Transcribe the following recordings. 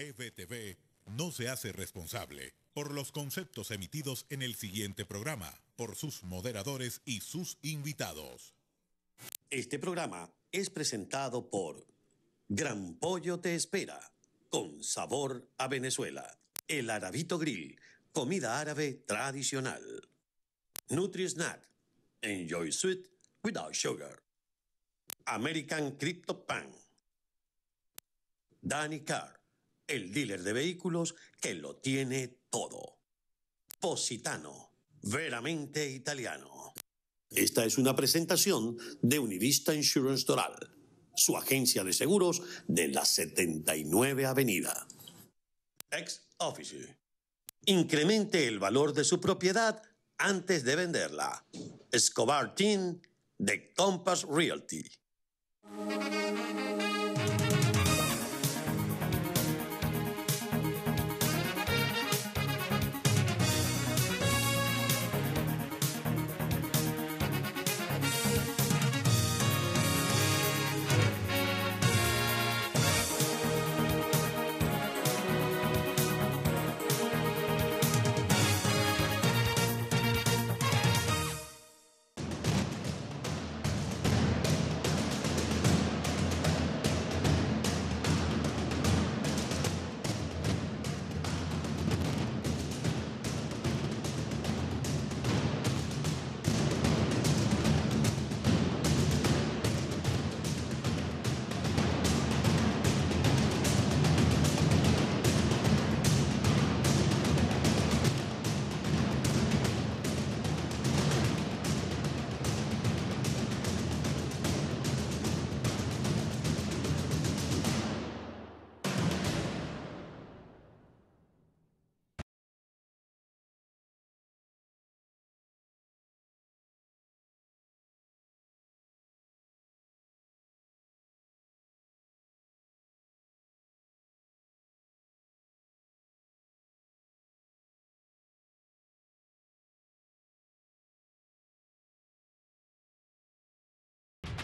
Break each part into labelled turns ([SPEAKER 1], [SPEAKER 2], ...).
[SPEAKER 1] EBTV no se hace responsable por los conceptos emitidos en el siguiente programa, por sus moderadores y sus invitados. Este programa es presentado por Gran Pollo Te Espera, con sabor a Venezuela. El Arabito Grill, comida árabe tradicional. Nutri Snack, Enjoy Sweet Without Sugar. American Crypto Pan. Danny Carr el dealer de vehículos que lo tiene todo. Positano, veramente italiano. Esta es una presentación de Univista Insurance Doral, su agencia de seguros de la 79 Avenida. Ex Office. Incremente el valor de su propiedad antes de venderla. Escobar Team de Compass Realty.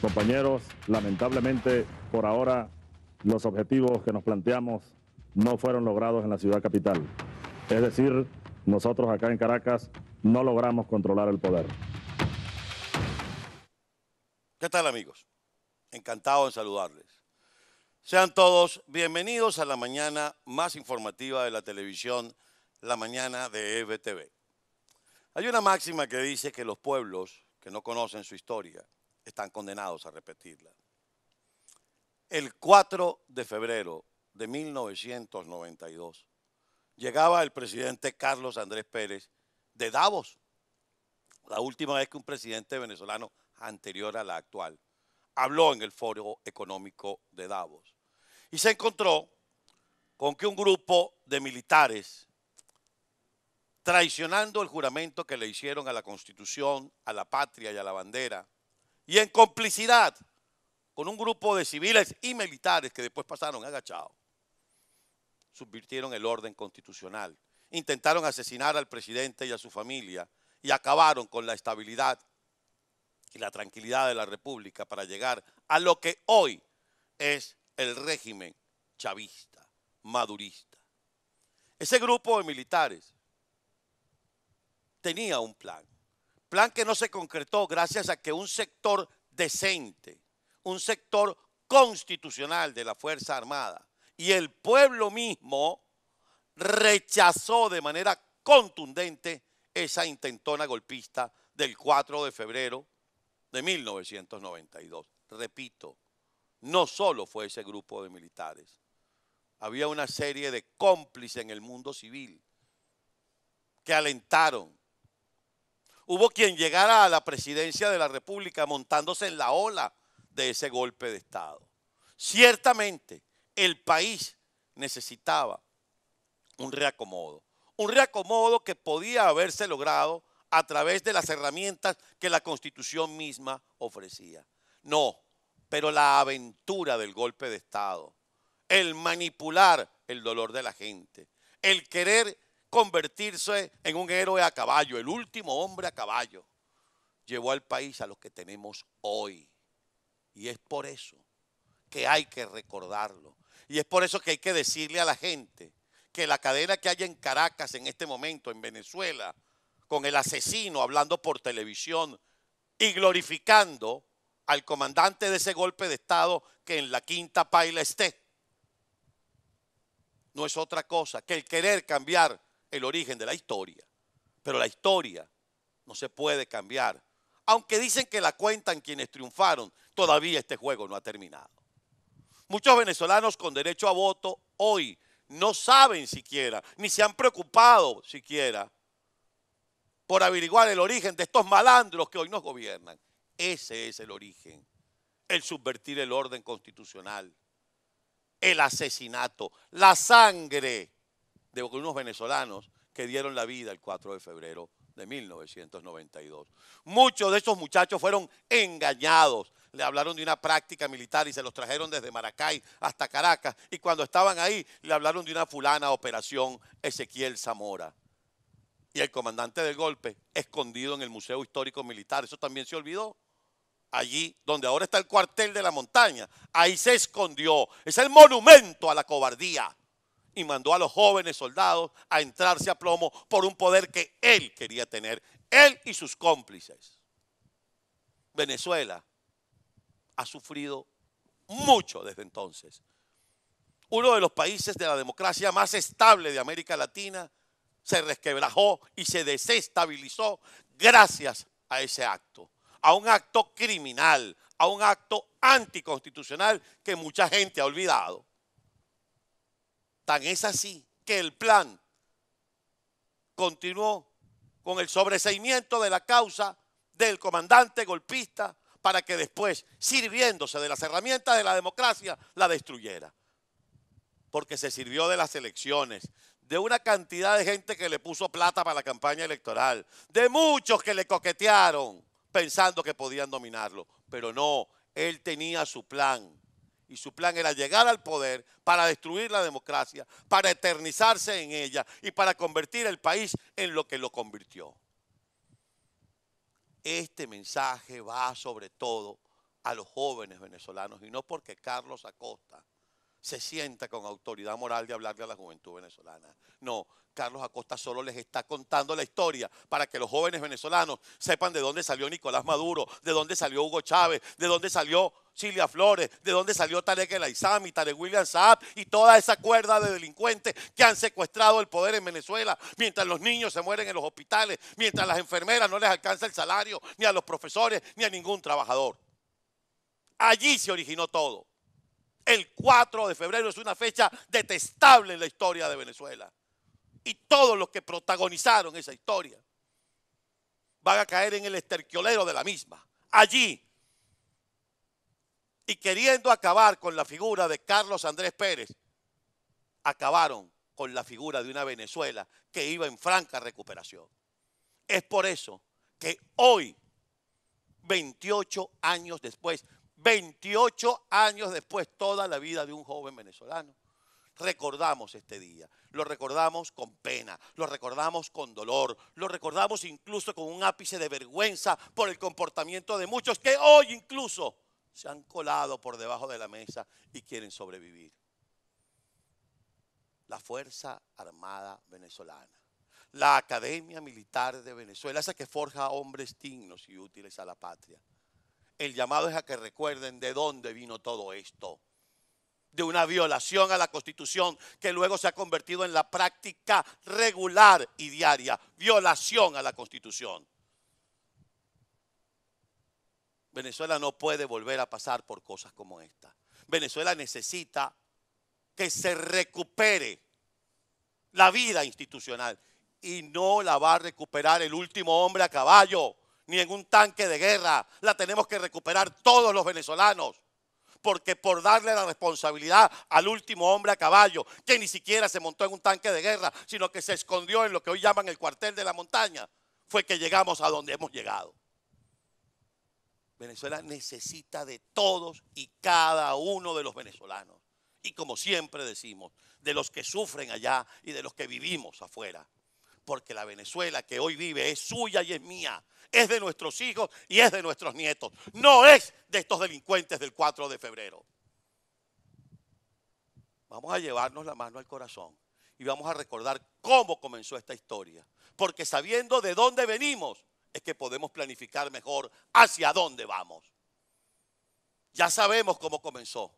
[SPEAKER 1] Compañeros, lamentablemente por ahora los objetivos que nos planteamos no fueron logrados en la ciudad capital. Es decir, nosotros acá en Caracas no logramos controlar el poder. ¿Qué tal amigos? Encantado en saludarles. Sean todos bienvenidos a la mañana más informativa de la televisión, la mañana de EBTV. Hay una máxima que dice que los pueblos que no conocen su historia están condenados a repetirla. El 4 de febrero de 1992 llegaba el presidente Carlos Andrés Pérez de Davos, la última vez que un presidente venezolano anterior a la actual habló en el foro económico de Davos y se encontró con que un grupo de militares, traicionando el juramento que le hicieron a la Constitución, a la patria y a la bandera, y en complicidad con un grupo de civiles y militares que después pasaron agachados, subvirtieron el orden constitucional, intentaron asesinar al presidente y a su familia y acabaron con la estabilidad y la tranquilidad de la República para llegar a lo que hoy es el régimen chavista, madurista. Ese grupo de militares tenía un plan Plan que no se concretó gracias a que un sector decente, un sector constitucional de la Fuerza Armada y el pueblo mismo rechazó de manera contundente esa intentona golpista del 4 de febrero de 1992. Repito, no solo fue ese grupo de militares, había una serie de cómplices en el mundo civil que alentaron, Hubo quien llegara a la presidencia de la República montándose en la ola de ese golpe de Estado. Ciertamente, el país necesitaba un reacomodo. Un reacomodo que podía haberse logrado a través de las herramientas que la Constitución misma ofrecía. No, pero la aventura del golpe de Estado, el manipular el dolor de la gente, el querer convertirse en un héroe a caballo, el último hombre a caballo. Llevó al país a lo que tenemos hoy. Y es por eso que hay que recordarlo. Y es por eso que hay que decirle a la gente que la cadena que hay en Caracas en este momento, en Venezuela, con el asesino hablando por televisión y glorificando al comandante de ese golpe de Estado que en la quinta paila esté. No es otra cosa que el querer cambiar el origen de la historia, pero la historia no se puede cambiar. Aunque dicen que la cuentan quienes triunfaron, todavía este juego no ha terminado. Muchos venezolanos con derecho a voto hoy no saben siquiera, ni se han preocupado siquiera por averiguar el origen de estos malandros que hoy nos gobiernan. Ese es el origen, el subvertir el orden constitucional, el asesinato, la sangre de unos venezolanos que dieron la vida el 4 de febrero de 1992. Muchos de esos muchachos fueron engañados. Le hablaron de una práctica militar y se los trajeron desde Maracay hasta Caracas. Y cuando estaban ahí, le hablaron de una fulana operación Ezequiel Zamora. Y el comandante del golpe, escondido en el Museo Histórico Militar, eso también se olvidó. Allí donde ahora está el cuartel de la montaña, ahí se escondió. Es el monumento a la cobardía y mandó a los jóvenes soldados a entrarse a plomo por un poder que él quería tener, él y sus cómplices. Venezuela ha sufrido mucho desde entonces. Uno de los países de la democracia más estable de América Latina se resquebrajó y se desestabilizó gracias a ese acto, a un acto criminal, a un acto anticonstitucional que mucha gente ha olvidado. Tan es así que el plan continuó con el sobreseimiento de la causa del comandante golpista para que después, sirviéndose de las herramientas de la democracia, la destruyera. Porque se sirvió de las elecciones, de una cantidad de gente que le puso plata para la campaña electoral, de muchos que le coquetearon pensando que podían dominarlo, pero no, él tenía su plan y su plan era llegar al poder para destruir la democracia, para eternizarse en ella y para convertir el país en lo que lo convirtió. Este mensaje va sobre todo a los jóvenes venezolanos y no porque Carlos Acosta se sienta con autoridad moral de hablarle a la juventud venezolana. No, Carlos Acosta solo les está contando la historia para que los jóvenes venezolanos sepan de dónde salió Nicolás Maduro, de dónde salió Hugo Chávez, de dónde salió Silvia Flores, de dónde salió Tarek El Aizami, Tarek William Saab y toda esa cuerda de delincuentes que han secuestrado el poder en Venezuela, mientras los niños se mueren en los hospitales, mientras las enfermeras no les alcanza el salario, ni a los profesores, ni a ningún trabajador. Allí se originó todo. El 4 de febrero es una fecha detestable en la historia de Venezuela. Y todos los que protagonizaron esa historia van a caer en el esterquiolero de la misma. Allí. Y queriendo acabar con la figura de Carlos Andrés Pérez, acabaron con la figura de una Venezuela que iba en franca recuperación. Es por eso que hoy, 28 años después, 28 años después, toda la vida de un joven venezolano. Recordamos este día, lo recordamos con pena, lo recordamos con dolor, lo recordamos incluso con un ápice de vergüenza por el comportamiento de muchos que hoy incluso se han colado por debajo de la mesa y quieren sobrevivir. La Fuerza Armada Venezolana, la Academia Militar de Venezuela, esa que forja hombres dignos y útiles a la patria el llamado es a que recuerden de dónde vino todo esto. De una violación a la constitución que luego se ha convertido en la práctica regular y diaria. Violación a la constitución. Venezuela no puede volver a pasar por cosas como esta. Venezuela necesita que se recupere la vida institucional y no la va a recuperar el último hombre a caballo ni en un tanque de guerra. La tenemos que recuperar todos los venezolanos. Porque por darle la responsabilidad al último hombre a caballo, que ni siquiera se montó en un tanque de guerra, sino que se escondió en lo que hoy llaman el cuartel de la montaña, fue que llegamos a donde hemos llegado. Venezuela necesita de todos y cada uno de los venezolanos. Y como siempre decimos, de los que sufren allá y de los que vivimos afuera. Porque la Venezuela que hoy vive es suya y es mía es de nuestros hijos y es de nuestros nietos. No es de estos delincuentes del 4 de febrero. Vamos a llevarnos la mano al corazón y vamos a recordar cómo comenzó esta historia. Porque sabiendo de dónde venimos, es que podemos planificar mejor hacia dónde vamos. Ya sabemos cómo comenzó.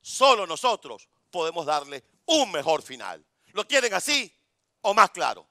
[SPEAKER 1] Solo nosotros podemos darle un mejor final. ¿Lo quieren así o más claro?